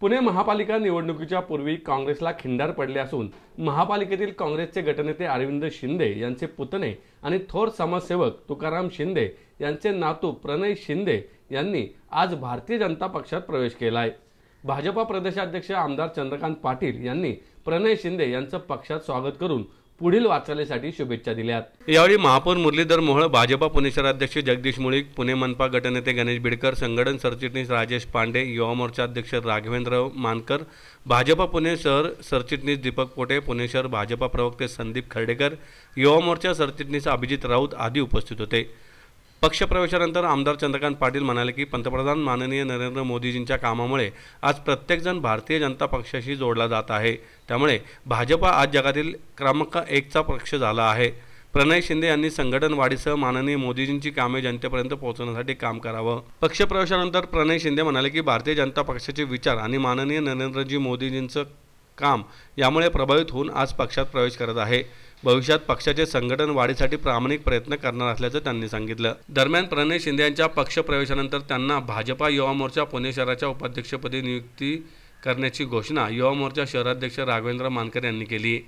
पुणे महापालिका निवडणुकीच्या पूर्वी काँग्रेसला खिंडार पडले असून महापालिकेतील काँग्रेसचे गटनेते अरविंद शिंदे यांचे पुतणे आणि थोर समाजसेवक तुकाराम शिंदे यांचे नातू प्रणय शिंदे यांनी आज भारतीय जनता पक्षात प्रवेश केला आहे भाजपा प्रदेशाध्यक्ष आमदार चंद्रकांत पाटील यांनी प्रणय शिंदे यांचं पक्षात स्वागत करून पुढील वाटचालीसाठी शुभेच्छा दिल्यात यावेळी महापौर मुरलीधर मोहळ भाजपा पुणे शहराध्यक्ष जगदीश मुळीक पुणे मनपा गटनेते गणेश बिडकर संघटन सरचिटणीस राजेश पांडे युवा मोर्चा अध्यक्ष राघवेंद्र मानकर भाजपा पुणे शहर सरचिटणीस दीपक पोटे पुणे शहर भाजपा प्रवक्ते संदीप खर्डेकर युवा मोर्चा सरचिटणीस अभिजित राऊत आदी उपस्थित होते पक्षप्रवेशानंतर आमदार चंद्रकांत पाटील म्हणाले की पंतप्रधान माननीय नरेंद्र मोदीजींच्या कामामुळे आज प्रत्येकजण भारतीय जनता पक्षाशी जोडला जात आहे त्यामुळे भाजपा आज जगातील क्रमांक एकचा पक्ष झाला आहे प्रणय शिंदे यांनी संघटनवाढीसह माननीय मोदीजींची कामे जनतेपर्यंत पोहोचवण्यासाठी काम करावं पक्षप्रवेशानंतर प्रणय शिंदे म्हणाले की भारतीय जनता पक्षाचे विचार आणि माननीय नरेंद्रजी मोदीजींचं काम यामुळे प्रभावित होऊन आज पक्षात प्रवेश करत आहे भविष्यात पक्षाचे संघटन वाढीसाठी प्रामाणिक प्रयत्न करणार असल्याचं त्यांनी सांगितलं दरम्यान प्रणय शिंदे यांच्या पक्षप्रवेशानंतर त्यांना भाजपा युवा मोर्चा पुणे शहराच्या उपाध्यक्षपदी नियुक्ती करण्याची घोषणा युवा मोर्चा शहराध्यक्ष राघवेंद्र मानकर यांनी केली